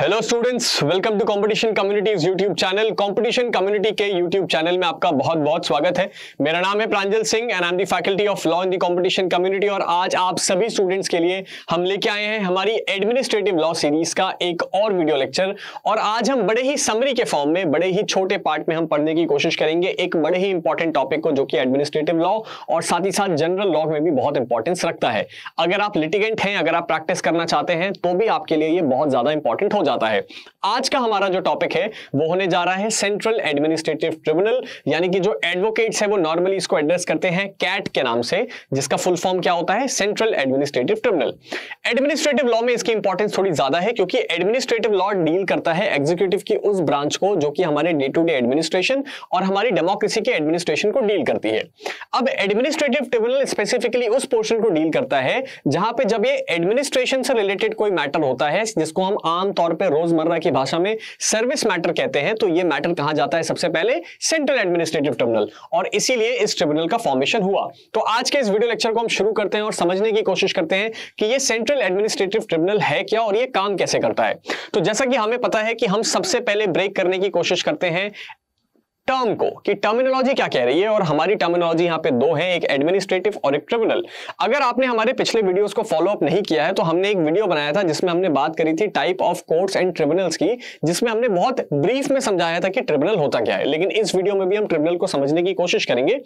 hello students welcome to competition communities YouTube channel competition community के YouTube channel में आपका बहुत बहुत स्वागत है मेरा नाम है Pranjal Singh and I am the faculty of law in the competition community और आज आप सभी स्टूडेंट्स के लिए हम लेके आए हैं हमारी एडमिनिस्ट्रेटिव लॉ सीरीज का एक और वीडियो लेक्चर और आज हम बड़े ही समरी के फॉर्म में बड़े ही छोटे पार्ट में हम पढ़ने की कोशिश करेंगे एक बड़े ही इंपॉर्टेंट टॉपिक को जो कि एडमिनिस्ट्रेटिव लॉ और साथ ही साथ जनरल लॉ में भी बहुत इंपॉर्टेंस रखता है अगर आप लिटिगेंट हैं अगर आप प्रैक्टिस करना चाहते हैं तो भी आपके लिए ये बहुत ज्यादा इंपॉर्टेंट हो जाता है आज का हमारा जो टॉपिक है वो होने जा रहा है सेंट्रल एडमिनिस्ट्रेटिव ट्रिब्यूनल यानी कि जो एडवोकेट्स है वो नॉर्मली इसको एड्रेस करते हैं कैट के नाम से जिसका फुल फॉर्म क्या होता है central administrative tribunal administrative law में इसकी इंपॉर्टेंस थोड़ी ज्यादा है क्योंकि एडमिनिस्ट्रेटिव लॉ डील करता है एग्जीक्यूटिव की उस ब्रांच को जो कि हमारे डे टू डे एडमिनिस्ट्रेशन और हमारी डेमोक्रेसी के एडमिनिस्ट्रेशन को डील करती है अब एडमिनिस्ट्रेटिव ट्रिब्यूनल स्पेसिफिकली उस पोर्शन को डील करता है जहां पे जब ये एडमिनिस्ट्रेशन से रिलेटेड कोई मैटर होता है जिसको हम आमतौर पे रोजमर्रा की भाषा में सर्विस मैटर कहते हैं तो ये मैटर कहा जाता है सबसे पहले सेंट्रल एडमिनिस्ट्रेटिव ट्रिब्यूनल और इसीलिए इस ट्रिब्यूनल का फॉर्मेशन हुआ तो आज के इस वीडियो लेक्चर को हम शुरू करते हैं और समझने की कोशिश करते हैं कि ये सेंट्रल एडमिनिस्ट्रेटिव ट्रिब्यूनल है क्या और ये काम कैसे करता है तो जैसा कि हमें पता है कि हम सबसे पहले ब्रेक करने की कोशिश करते हैं टर्म को कि टर्मिनोलॉजी क्या कह रही है और हमारी टर्मिनोलॉजी यहाँ पे दो है एक एडमिनिस्ट्रेटिव और एक ट्रिब्यूनल अगर आपने हमारे पिछले वीडियोस को फॉलो अप नहीं किया है तो हमने एक वीडियो बनाया था जिसमें हमने बात करी थी type of courts and tribunals की जिसमें हमने बहुत ब्रीफ में समझाया था कि ट्रिब्यूनल होता क्या है लेकिन इस वीडियो में भी हम ट्रिब्यूनल को समझने की कोशिश करेंगे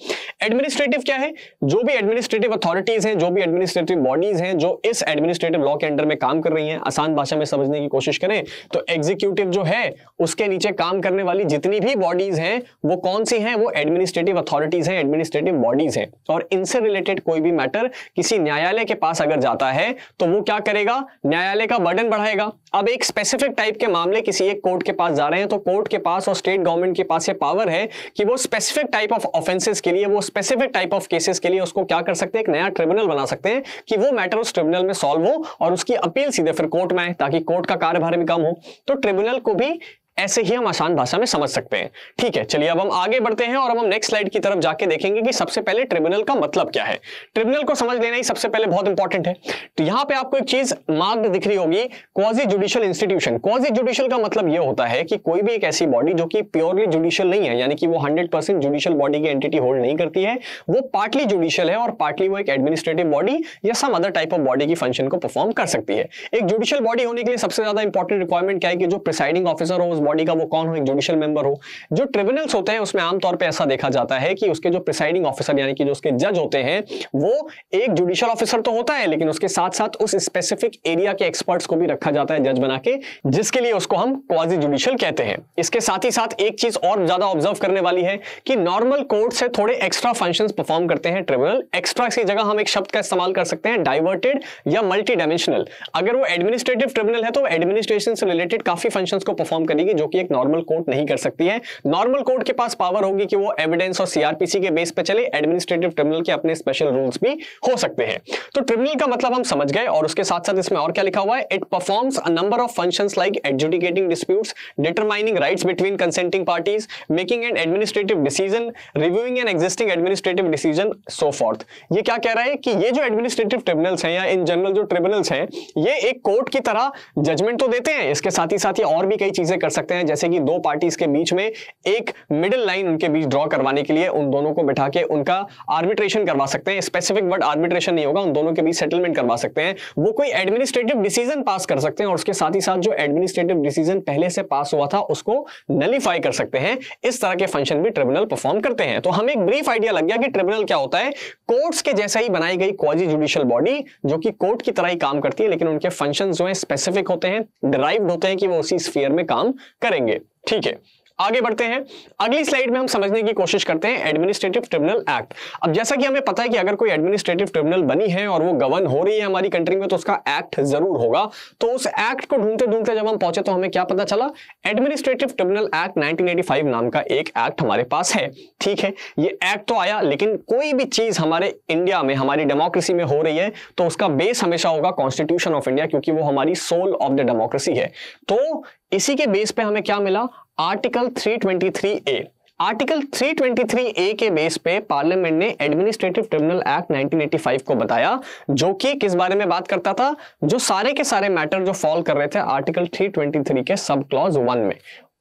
एडमिनिस्ट्रेटिव क्या है जो भी एडमिनिस्ट्रेटिव अथॉरिटीज हैं जो भी एडमिनिस्ट्रेटिव बॉडीज हैं जो इस एडमिनिस्ट्रेटिव लॉ के अंडर में काम कर रही है आसान भाषा में समझने की कोशिश करें तो एग्जीक्यूटिव जो है उसके नीचे काम करने वाली जितनी भी बॉडीज हैं वो कौन सी हैं वो एडमिनिस्ट्रेटिव अथॉरिटीज हैं एडमिनिस्ट्रेटिव बॉडीज हैं और इनसे रिलेटेड कोई भी मैटर किसी न्यायालय के पास अगर जाता है तो वो क्या करेगा न्यायालय का बर्डन बढ़ाएगा अब एक स्पेसिफिक टाइप के मामले किसी एक कोर्ट के पास जा रहे हैं तो कोर्ट के पास और स्टेट गवर्नमेंट के पास ये पावर है कि वो स्पेसिफिक टाइप ऑफ ऑफेंसेस के लिए वो स्पेसिफिक टाइप ऑफ केसेस के लिए उसको क्या कर सकते हैं एक नया ट्रिब्यूनल बना सकते हैं कि वो मैटर उस ट्रिब्यूनल में सॉल्व हो और उसकी अपील सीधे फिर कोर्ट में आए ताकि कोर्ट का कार्यभार भी कम हो तो ट्रिब्यूनल को भी ऐसे ही हम आसान भाषा में समझ सकते हैं ठीक है चलिए अब हम आगे बढ़ते हैं और अब हम नेक्स्ट स्लाइड की तरफ जाके देखेंगे कि सबसे पहले ट्रिब्यूनल का मतलब क्या है ट्रिब्यूनल को समझ लेना ही सबसे पहले बहुत इंपॉर्टेंट है तो यहां पे आपको एक चीज मार्ग दिख रही होगी quasi judicial institution quasi judicial का मतलब यह होता है कि कोई भी एक ऐसी बॉडी जो कि प्योरली जुडिशियल नहीं है यानी कि वो हंड्रेड परसेंट जुडिशियल बॉडी की एंटिटी होल्ड नहीं करती है वो पार्टली जुडिशियल है और पार्टली वो एक एडमिनिस्ट्रेटिव बॉडी या some other type of body की फंक्शन को परफॉर्म कर सकती है एक जुडिशियल बॉडी होने के लिए सबसे ज्यादा इंपॉर्टेंट रिक्वायरमेंट क्या है कि जो प्रिसाइडिंग ऑफिसर हो बॉडी का वो कौन हो एक जुडिशियल मेंबर हो जो ट्रिब्यूनल्स होते हैं उसमें आमतौर पर ऐसा देखा जाता है कि उसके जो प्रिसाइडिंग ऑफिसर यानी कि जो उसके जज होते हैं वो एक जुडिशियल ऑफिसर तो होता है लेकिन उसके साथ साथ उस स्पेसिफिक एरिया के एक्सपर्ट्स को भी रखा जाता है जज बना के जिसके लिए उसको हम क्वाजी जुडिशियल कहते हैं इसके साथ ही साथ एक चीज और ज्यादा ऑब्जर्व करने वाली है कि नॉर्मल कोर्ट से थोड़े एक्स्ट्रा फंक्शंस परफॉर्म करते हैं ट्रिब्यूनल एक्स्ट्रा की जगह हम एक शब्द का इस्तेमाल कर सकते हैं डाइवर्टेड या मल्टी डायमेंशनल अगर वो एडमिनिस्ट्रेटिव ट्रिब्यूनल है तो एडमिनिस्ट्रेशन से रिलेटेड काफी फंक्शंस को परफॉर्म करेगी होगी जो कि एक नॉर्मल कोर्ट नहीं कर सकती है नॉर्मल कोर्ट के पास पावर होगी कि वो एविडेंस और सीआरपीसी के बेस पे चले एडमिनिस्ट्रेटिव ट्रिब्यूनल के अपने स्पेशल रूल्स भी हो सकते हैं तो ट्रिब्यूनल का मतलब हम समझ गए और उसके साथ साथ इसमें और क्या लिखा हुआ है it performs a number of function like adjudicating dispute determining right between consenting parties making an administrative decision reviewing an existing administrative decision so forth ये क्या कह रहा है कि ये जो एडमिनिस्ट्रेटिव ट्रिब्यूनल्स हैं या इन जनरल जो ट्रिब्यूनल्स हैं ये एक कोर्ट की तरह जजमेंट तो देते हैं इसके साथ ही साथ ही और भी कई चीजें कर सकते सकते हैं जैसे कि दो पार्टीज के बीच में एक मिडिल लाइन उनके बीच ड्रॉ करवाने के लिए उन दोनों को बिठा के उनका आर्बिट्रेशन करवा सकते हैं स्पेसिफिक वर्ड आर्बिट्रेशन नहीं होगा उन दोनों के बीच सेटलमेंट करवा सकते हैं वो कोई एडमिनिस्ट्रेटिव डिसीजन पास कर सकते हैं और उसके साथ ही साथ जो एडमिनिस्ट्रेटिव डिसीजन पहले से पास हुआ था उसको नलीफाई कर सकते हैं इस तरह के फंक्शन भी ट्रिब्यूनल परफॉर्म करते हैं तो हमें एक ब्रीफ आइडिया लग गया कि ट्रिब्यूनल क्या होता है कोर्ट्स के जैसा ही बनाई गई क्वाजी जुडिशियल बॉडी जो कि कोर्ट की तरह ही काम करती है लेकिन उनके फंक्शन जो है स्पेसिफिक होते हैं डिराइव्ड होते हैं कि वो उसी स्फीयर में काम करेंगे ठीक है आगे बढ़ते हैं अगली स्लाइड में हम समझने की कोशिश करते हैं एडमिनिस्ट्रेटिव ट्रिब्यूनल एक्ट अब जैसा कि हमें पता है कि अगर कोई एडमिनिस्ट्रेटिव ट्रिब्यूनल बनी है और वो गवर्न हो रही है हमारी कंट्री में तो उसका एक्ट जरूर होगा तो उस एक्ट को ढूंढते ढूंढते जब हम पहुंचे तो हमें क्या पता चला एडमिनिस्ट्रेटिव ट्रिब्यूनल एक्ट नाइनटीन नाम का एक एक्ट हमारे पास है ठीक है ये एक्ट तो आया लेकिन कोई भी चीज हमारे इंडिया में हमारी डेमोक्रेसी में हो रही है तो उसका बेस हमेशा होगा कॉन्स्टिट्यूशन ऑफ इंडिया क्योंकि वो हमारी सोल ऑफ द डेमोक्रेसी है तो इसी के बेस पे हमें क्या मिला आर्टिकल 323 ए आर्टिकल 323 ए के बेस पे पार्लियामेंट ने एडमिनिस्ट्रेटिव ट्रिब्यूनल एक्ट 1985 को बताया जो कि किस बारे में बात करता था जो सारे के सारे मैटर जो फॉल कर रहे थे आर्टिकल 323 के सब क्लॉज वन में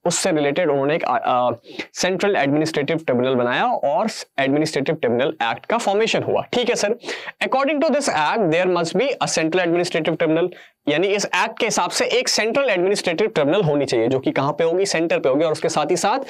उससे रिलेटेड उन्होंने एक सेंट्रल एडमिनिस्ट्रेटिव ट्रिब्यूनल बनाया और एडमिनिस्ट्रेटिव ट्रिब्यूनल एक्ट का फॉर्मेशन हुआ ठीक है sir according to this act there must be a central administrative tribunal यानी इस एक्ट के हिसाब से एक सेंट्रल एडमिनिस्ट्रेटिव ट्रिब्यूनल होनी चाहिए जो कि कहां पे होगी सेंटर पे होगी और उसके साथ ही साथ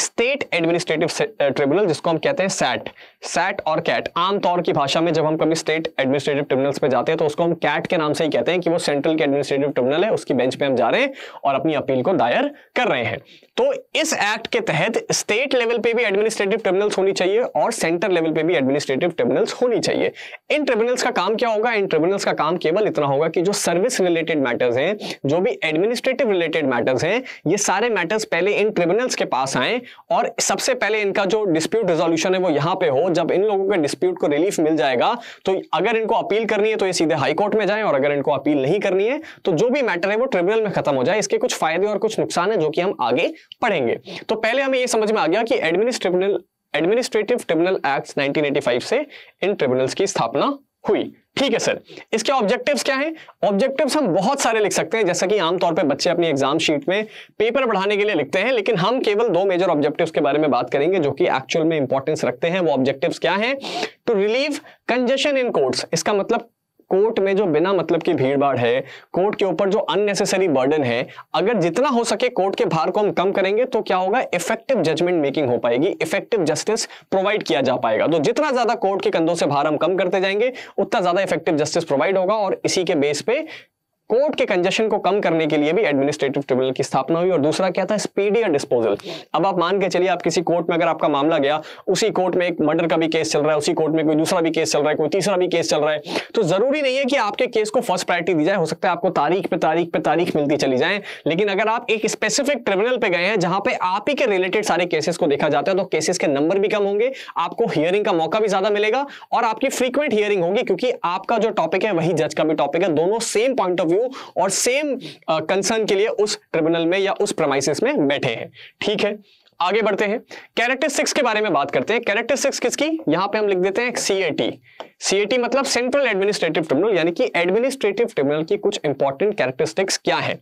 स्टेट एडमिनिस्ट्रेटिव ट्रिब्यूनल जिसको हम कहते हैं सैट सैट और कैट आमतौर की भाषा में जब हम कभी स्टेट एडमिनिस्ट्रेटिव ट्रिब्यूनल्स पे जाते हैं तो उसको हम कैट के नाम से ही कहते हैं कि वो सेंट्रल के एडमिनिस्ट्रेटिव ट्रिब्यूनल है उसकी बेंच पे हम जा रहे हैं और अपनी अपील को दायर कर रहे हैं तो इस एक्ट के तहत स्टेट लेवल पे भी एडमिनिस्ट्रेटिव ट्रिब्यूनल्स होनी चाहिए और सेंटर लेवल पे भी एडमिनिस्ट्रेटिव ट्रिब्यूनल्स होनी चाहिए इन ट्रिब्यूनल्स का काम क्या होगा इन ट्रिब्यूनल्स का काम केवल इतना होगा कि जो सर्विस रिलेटेड मैटर्स हैं जो भी एडमिनिस्ट्रेटिव रिलेटेड मैटर्स हैं ये सारे मैटर्स पहले इन ट्रिब्यूनल्स के पास आए और सबसे पहले इनका जो डिस्प्यूट रेजोल्यूशन है वो यहां पे हो जब इन लोगों के डिस्प्यूट को रिलीफ मिल जाएगा तो अगर इनको अपील करनी है तो ये सीधे हाईकोर्ट में जाए और अगर इनको अपील नहीं करनी है तो जो भी मैटर है वो ट्रिब्यूनल में खत्म हो जाए इसके कुछ फायदे और कुछ नुकसान है जो कि हम आगे पढ़ेंगे तो पहले हमें ये समझ में आ गया कि एडमिनिस्ट्रिब्यूनल एडमिनिस्ट्रेटिव ट्रिब्यूनल एक्ट 1985 से इन ट्रिब्यूनल्स की स्थापना हुई ठीक है सर इसके ऑब्जेक्टिव्स क्या हैं ऑब्जेक्टिव्स हम बहुत सारे लिख सकते हैं जैसा कि आमतौर पे बच्चे अपनी एग्जाम शीट में पेपर बढ़ाने के लिए लिखते हैं लेकिन हम केवल दो मेजर ऑब्जेक्टिव्स के बारे में बात करेंगे जो कि एक्चुअल में इंपॉर्टेंस रखते हैं वो ऑब्जेक्टिव्स क्या हैं to relieve congestion in courts इसका मतलब कोर्ट में जो बिना मतलब की भीड़ भाड़ है कोर्ट के ऊपर जो अननेसेसरी बर्डन है अगर जितना हो सके कोर्ट के भार को हम कम करेंगे तो क्या होगा इफेक्टिव जजमेंट मेकिंग हो पाएगी इफेक्टिव जस्टिस प्रोवाइड किया जा पाएगा तो जितना ज्यादा कोर्ट के कंधों से भार हम कम करते जाएंगे उतना ज्यादा इफेक्टिव जस्टिस प्रोवाइड होगा और इसी के बेस पे कोर्ट के कंजेशन को कम करने के लिए भी एडमिनिस्ट्रेटिव ट्रिब्यूनल की स्थापना हुई और दूसरा क्या था स्पीडी डिस्पोजल अब आप मान के चलिए आप किसी कोर्ट में अगर आपका मामला गया उसी कोर्ट में एक मर्डर का भी केस चल रहा है उसी कोर्ट में कोई दूसरा भी केस चल रहा है कोई तीसरा भी केस चल रहा है तो जरूरी नहीं है कि आपके केस को फर्स्ट प्रायोरिटी दी जाए हो सकता है आपको तारीख पे तारीख पे तारीख मिलती चली जाए लेकिन अगर आप एक स्पेसिफिक ट्रिब्यूनल पे गए हैं जहां पे आप ही के रिलेटेड सारे केसेस को देखा जाता है तो केसेस के नंबर भी कम होंगे आपको हियरिंग का मौका भी ज्यादा मिलेगा और आपकी फ्रीक्वेंट हियरिंग होगी क्योंकि आपका जो टॉपिक है वही जज का भी टॉपिक है दोनों सेम पॉइंट ऑफ व्यू वो और सेम कंसर्न के लिए उस ट्रिब्यूनल में या उस प्रमाइसिस में बैठे हैं ठीक है आगे बढ़ते हैं कैरेक्टर सिक्स के बारे में बात करते हैं कैरेक्टर सिक्स किसकी यहां पे हम लिख देते हैं सी सीएटी मतलब सेंट्रल एडमिनिस्ट्रेटिव ट्रिब्यूनल यानी कि एडमिनिस्ट्रेटिव ट्रिब्यूनल की कुछ इंपॉर्टेंट कैरेक्टरिस्टिक्स क्या है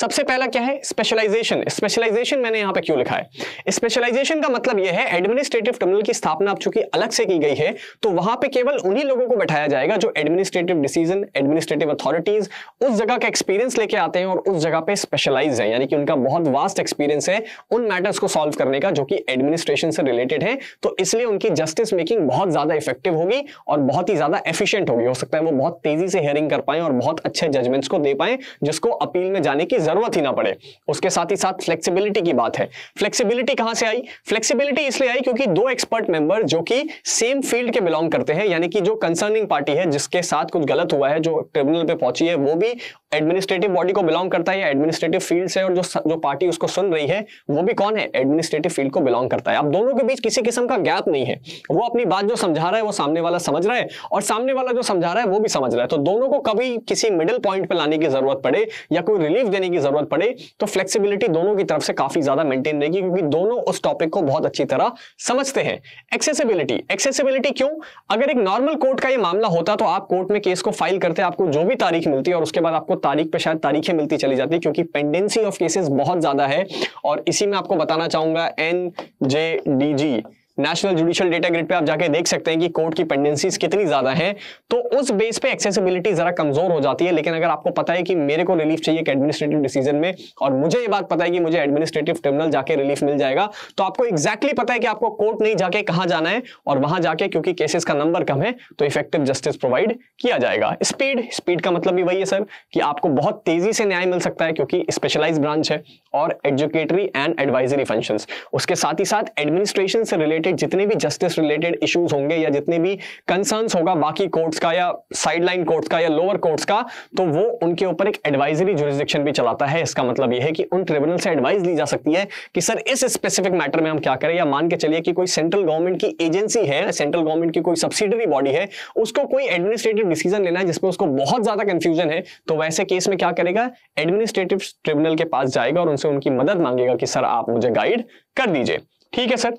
सबसे पहला क्या है स्पेशलाइजेशन स्पेशलाइजेशन मैंने यहां पे क्यों लिखा है स्पेशलाइजेशन का मतलब यह है एडमिनिस्ट्रेटिव ट्रिब्यूनल की स्थापना अब चूंकि अलग से की गई है तो वहां पे केवल उन्हीं लोगों को बैठाया जाएगा जो एडमिनिस्ट्रेटिव डिसीजन एडमिनिस्ट्रेटिव अथॉरिटीज उस जगह का एक्सपीरियंस लेके आते हैं और उस जगह पे स्पेशलाइज है यानी कि उनका बहुत वास्ट एक्सपीरियंस है उन मैटर्स को सॉल्व करने का जो कि एडमिनिस्ट्रेशन से रिलेटेड है तो इसलिए उनकी जस्टिस मेकिंग बहुत ज्यादा इफेक्टिव होगी और बहुत बहुत ही ज्यादा एफिशिएंट होगी हो सकता है वो बहुत तेजी से हेयरिंग कर पाए और बहुत अच्छे जजमेंट्स को दे पाए जिसको अपील में जाने की जरूरत ही ना पड़े उसके साथ ही साथ फ्लेक्सिबिलिटी की बात है फ्लेक्सिबिलिटी कहां से आई फ्लेक्सिबिलिटी इसलिए आई क्योंकि दो एक्सपर्ट मेंबर जो कि सेम फील्ड के बिलोंग करते हैं यानी कि जो कंसर्निंग पार्टी है जिसके साथ कुछ गलत हुआ है जो ट्रिब्यूनल पे पहुंची है वो भी एडमिनिस्ट्रेटिव बॉडी को बिलोंग करता है या एडमिनिस्ट्रेटिव फील्ड से और जो जो पार्टी उसको सुन रही है वो भी कौन है एडमिनिस्ट्रेटिव फील्ड को बिलोंग करता है अब दोनों के बीच किसी किस्म का गैप नहीं है वो अपनी बात जो समझा रहा है वो सामने वाला समझ रहा है और सामने वाला जो समझा रहा है वो भी समझ रहा है तो दोनों को कभी किसी मिडिल पॉइंट पे लाने की जरूरत पड़े या कोई रिलीफ देने की जरूरत पड़े तो फ्लेक्सिबिलिटी दोनों की तरफ से काफी ज्यादा मेंटेन रहेगी क्योंकि दोनों उस टॉपिक को बहुत अच्छी तरह समझते हैं एक्सेसिबिलिटी एक्सेसिबिलिटी क्यों अगर एक नॉर्मल कोर्ट का ये मामला होता तो आप कोर्ट में केस को फाइल करते आपको जो भी तारीख मिलती है और उसके बाद आपको तारीख पे शायद तारीखें मिलती चली जाती क्योंकि पेंडेंसी ऑफ केसेस बहुत ज्यादा है और इसी में आपको बताना चाहूंगा N J D G national judicial data grid पे आप जाके देख सकते हैं कि कोर्ट की पेंडेंसीज कितनी ज्यादा है तो उस बेस पे एक्सेसिबिलिटी जरा कमजोर हो जाती है लेकिन अगर आपको पता है कि मेरे को रिलीफ चाहिए एडमिनिस्ट्रेटिव डिसीजन में और मुझे ये बात पता है कि मुझे एडमिनिस्ट्रेटिव ट्रिब्यूनल जाके रिलीफ मिल जाएगा तो आपको एक्जैक्टली exactly पता है कि आपको कोर्ट नहीं जाके कहा जाना है और वहां जाके क्योंकि केसेस का नंबर कम है तो इफेक्टिव जस्टिस प्रोवाइड किया जाएगा स्पीड स्पीड का मतलब भी वही है सर कि आपको बहुत तेजी से न्याय मिल सकता है क्योंकि स्पेशलाइज ब्रांच है और एजुकेटरी एंड एडवाइजरी फंक्शन उसके साथ ही साथ एडमिनिस्ट्रेशन से रिलेटेड रिलेटेड जितने भी जस्टिस रिलेटेड इश्यूज होंगे या जितने भी कंसर्न होगा बाकी कोर्ट्स का या साइडलाइन कोर्ट्स का या लोअर कोर्ट्स का तो वो उनके ऊपर एक एडवाइजरी जुरिस्डिक्शन भी चलाता है इसका मतलब यह है कि उन ट्रिब्यूनल से एडवाइस ली जा सकती है कि सर इस स्पेसिफिक मैटर में हम क्या करें या मान के चलिए कि कोई सेंट्रल गवर्नमेंट की एजेंसी है सेंट्रल गवर्नमेंट की कोई सब्सिडरी बॉडी है उसको कोई एडमिनिस्ट्रेटिव डिसीजन लेना है जिसमें उसको बहुत ज्यादा कंफ्यूजन है तो वैसे केस में क्या करेगा एडमिनिस्ट्रेटिव ट्रिब्यूनल के पास जाएगा और उनसे उनकी मदद मांगेगा कि सर आप मुझे गाइड कर दीजिए ठीक है सर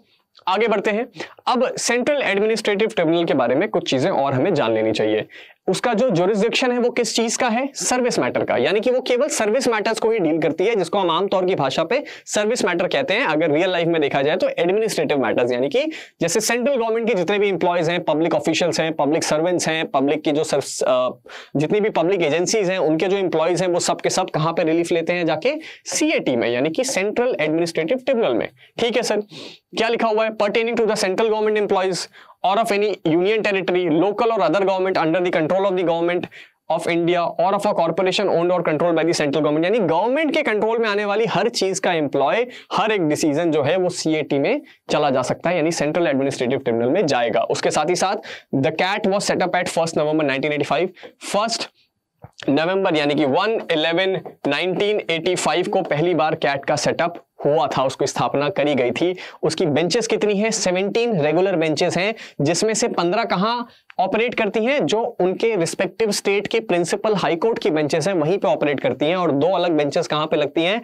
आगे बढ़ते हैं अब सेंट्रल एडमिनिस्ट्रेटिव ट्रिब्यूनल के बारे में कुछ चीजें और हमें जान लेनी चाहिए उसका जो जोरिस्डिक्शन है वो किस चीज का है सर्विस मैटर का यानी कि वो केवल सर्विस मैटर्स को ही डील करती है जिसको हम आमतौर की भाषा पे सर्विस मैटर कहते हैं अगर रियल लाइफ में देखा जाए तो एडमिनिस्ट्रेटिव मैटर्स यानी कि जैसे सेंट्रल गवर्नमेंट के जितने भी इंप्लॉयज हैं पब्लिक ऑफिशियल्स हैं पब्लिक सर्वेंट्स हैं पब्लिक की जो जितनी भी पब्लिक एजेंसीज हैं उनके जो इंप्लॉयज हैं वो सबके सब कहाँ पे रिलीफ लेते हैं जाके सीएटी में यानी कि सेंट्रल एडमिनिस्ट्रेटिव ट्रिब्यूनल में ठीक है सर क्या लिखा हुआ employee pertaining to the central government employees or of any union territory local or other government under the control of the government of India or of a corporation owned or controlled by the central government यानी गवर्नमेंट के कंट्रोल में आने वाली हर चीज का employ हर एक डिसीजन जो है वो सीएटी में चला जा सकता है यानी सेंट्रल एडमिनिस्ट्रेटिव ट्रिब्यूनल में जाएगा उसके साथ ही साथ the CAT was set up at first November 1985 first November यानी कि 1 11 1985 को पहली बार कैट का सेटअप हुआ था उसको स्थापना करी गई थी उसकी बेंचेस कितनी है 17 रेगुलर बेंचेस हैं जिसमें से 15 कहाँ ऑपरेट करती हैं जो उनके रिस्पेक्टिव स्टेट के प्रिंसिपल हाईकोर्ट की बेंचेस हैं वहीं पे ऑपरेट करती हैं और दो अलग बेंचेस कहाँ पे लगती हैं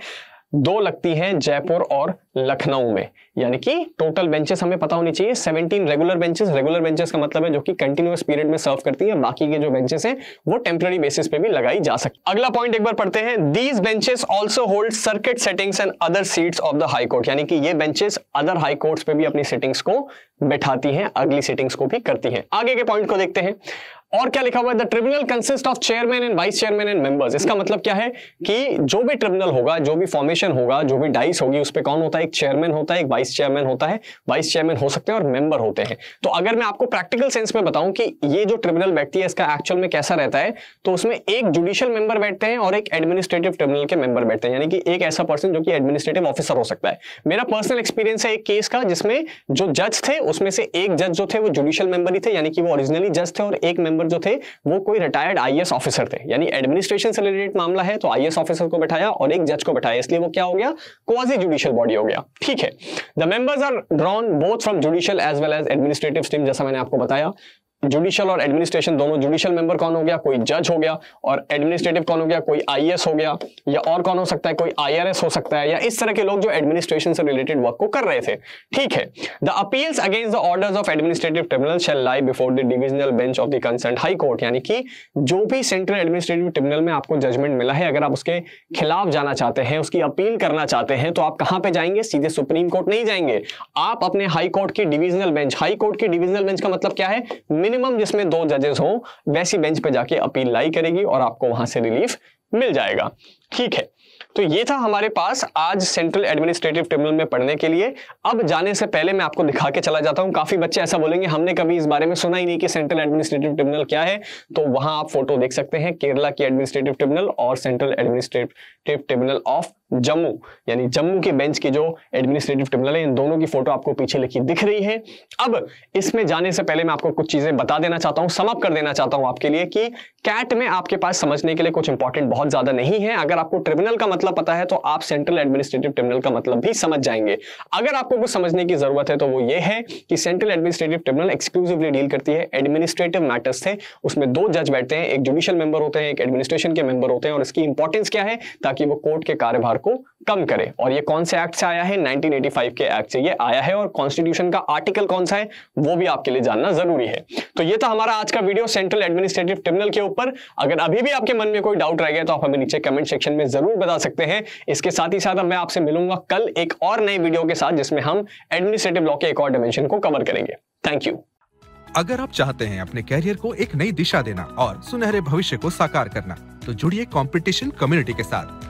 दो लगती हैं जयपुर और लखनऊ में यानी कि टोटल बेंचेस हमें पता होनी चाहिए 17 रेगुलर बेंचेस रेगुलर बेंचेस का मतलब है जो कि कंटिन्यूस पीरियड में सर्व करती है बाकी के जो बेंचेस हैं वो टेम्पररी बेसिस पे भी लगाई जा सकती अगला पॉइंट एक बार पढ़ते हैं these benches also hold circuit sittings and other seats of the high court यानी कि ये बेंचेस अदर हाई कोर्ट्स पे भी अपनी सिटिंग्स को बैठाती हैं अगली सिटिंग्स को भी करती हैं आगे के पॉइंट को देखते हैं और क्या लिखा हुआ है the tribunal consist of chairman and vice chairman and members इसका मतलब क्या है कि जो भी ट्रिब्यूनल होगा जो भी फॉर्मेशन होगा जो भी डाइस होगी उस पर कौन होता है एक चेयरमैन होता है एक वाइस चेयरमैन होता है वाइस चेयरमैन हो सकते हैं और मेंबर होते हैं तो अगर मैं आपको प्रैक्टिकल सेंस में बताऊं कि ये जो ट्रिब्यूनल व्यक्ति है इसका एक्चुअल में कैसा रहता है तो उसमें एक जुडिशियल मेंबर बैठते हैं और एक एडमिनिस्ट्रेटिव ट्रिब्यूनल के मेंबर बैठते हैं यानी कि एक ऐसा पर्सन जो कि एडमिनिस्ट्रेटिव ऑफिसर हो सकता है मेरा पर्सनल एक्सपीरियंस है एक केस का जिसमें जो जज थे उसमें से एक जज जो थे वो जुडिशियल मेंबर ही थे यानी कि वो ओरिजिनली जज थे और एक मेंबर मेंबर जो थे वो कोई रिटायर्ड आईएएस ऑफिसर थे यानी एडमिनिस्ट्रेशन से रिलेटेड मामला है तो आईएएस ऑफिसर को बैठाया और एक जज को बैठाया इसलिए वो क्या हो गया क्वाजी जुडिशियल बॉडी हो गया ठीक है the members are drawn both from judicial as well as administrative stream जैसा मैंने आपको बताया जुडिशियल और एडमिनिस्ट्रेशन दोनों जुडिशियल मेंबर कौन हो गया कोई जज हो गया और एडमिनिस्ट्रेटिव कौन हो गया कोई आईएएस हो गया या और कौन हो सकता है कोई आईआरएस हो सकता है या इस तरह के लोग जो एडमिनिस्ट्रेशन से रिलेटेड वर्क को कर रहे थे ठीक है the appeals against the orders of administrative tribunal shall lie before the divisional bench of the concern high court यानी कि जो भी सेंट्रल एडमिनिस्ट्रेटिव ट्रिब्यूनल में आपको जजमेंट मिला है अगर आप उसके खिलाफ जाना चाहते हैं उसकी अपील करना चाहते हैं तो आप कहां पे जाएंगे सीधे सुप्रीम कोर्ट नहीं जाएंगे आप अपने हाईकोर्ट की डिविजनल बेंच हाई कोर्ट की डिविजनल बेंच का मतलब क्या है मिनिमम जिसमें दो जजेस हो वैसी बेंच पे जाके अपील लाई करेगी और आपको वहां से रिलीफ मिल जाएगा ठीक है तो ये था हमारे पास आज सेंट्रल एडमिनिस्ट्रेटिव ट्रिब्यूनल में पढ़ने के लिए अब जाने से पहले मैं आपको दिखा के चला जाता हूँ काफी बच्चे ऐसा बोलेंगे हमने कभी इस बारे में सुना ही नहीं कि सेंट्रल एडमिनिस्ट्रेटिव ट्रिब्यूनल क्या है तो वहां आप फोटो देख सकते हैं केरला की एडमिनिस्ट्रेटिव ट्रिब्यूनल और central administrative tribunal of Jammu यानी जम्मू के बेंच के जो एडमिनिस्ट्रेटिव ट्रिब्यूनल है इन दोनों की फोटो आपको पीछे लिखी दिख रही है अब इसमें जाने से पहले मैं आपको कुछ चीजें बता देना चाहता हूं समअप कर देना चाहता हूं आपके लिए कि कैट में आपके पास समझने के लिए कुछ इंपॉर्टेंट बहुत ज्यादा नहीं है अगर आपको ट्रिब्यूनल का मतलब पता है तो आप सेंट्रल एडमिनिस्ट्रेटिव ट्रिब्यूनल का मतलब भी समझ जाएंगे अगर आपको कुछ समझने की जरूरत है तो वो ये है कि central administrative tribunal exclusively deal करती है एडमिनिस्ट्रेटिव मैटर्स से उसमें दो जज बैठते हैं एक जुडिशियल मेंबर होते हैं एक एडमिनिस्ट्रेशन के मेंबर होते हैं और इसकी इंपॉर्टेंस क्या है ताकि वो कोर्ट के कार्यभार को कम करे और ये कौन से एक्ट से आया है 1985 के एक्ट से ये आया है और कॉन्स्टिट्यूशन का आर्टिकल कौन सा है वो भी आपके लिए जानना जरूरी है तो ये था हमारा आज का वीडियो सेंट्रल एडमिनिस्ट्रेटिव ट्रिब्यूनल के ऊपर अगर अभी भी आपके मन में कोई डाउट रह गया तो आप हमें नीचे कमेंट सेक्शन में जरूर बता सकते हैं इसके साथ ही साथ मैं आपसे मिलूंगा कल एक और नए वीडियो के साथ जिसमें हम एडमिनिस्ट्रेटिव लॉ के एक और डायमेंशन को कवर करेंगे थैंक यू अगर आप चाहते हैं अपने कैरियर को एक नई दिशा देना और सुनहरे भविष्य को साकार करना तो जुड़िए कंपटीशन कम्युनिटी के साथ